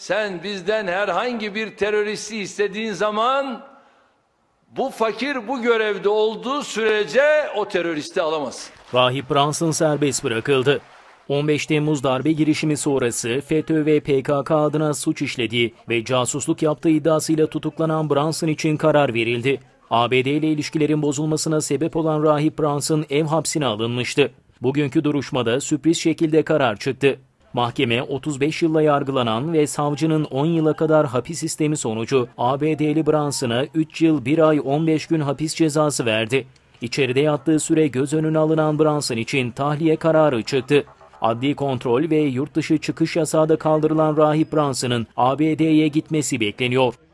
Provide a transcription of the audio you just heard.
Sen bizden herhangi bir teröristi istediğin zaman bu fakir bu görevde olduğu sürece o teröristi alamaz. Rahip Ransın serbest bırakıldı. 15 Temmuz darbe girişimi sonrası FETÖ ve PKK adına suç işlediği ve casusluk yaptığı iddiasıyla tutuklanan Branson için karar verildi. ABD ile ilişkilerin bozulmasına sebep olan Rahip Branson ev hapsine alınmıştı. Bugünkü duruşmada sürpriz şekilde karar çıktı. Mahkeme 35 yılla yargılanan ve savcının 10 yıla kadar hapis sistemi sonucu ABD'li Branson'a 3 yıl 1 ay 15 gün hapis cezası verdi. İçeride yattığı süre göz önüne alınan Branson için tahliye kararı çıktı. Adli kontrol ve yurt dışı çıkış yasağı da kaldırılan Rahip Branson'ın ABD'ye gitmesi bekleniyor.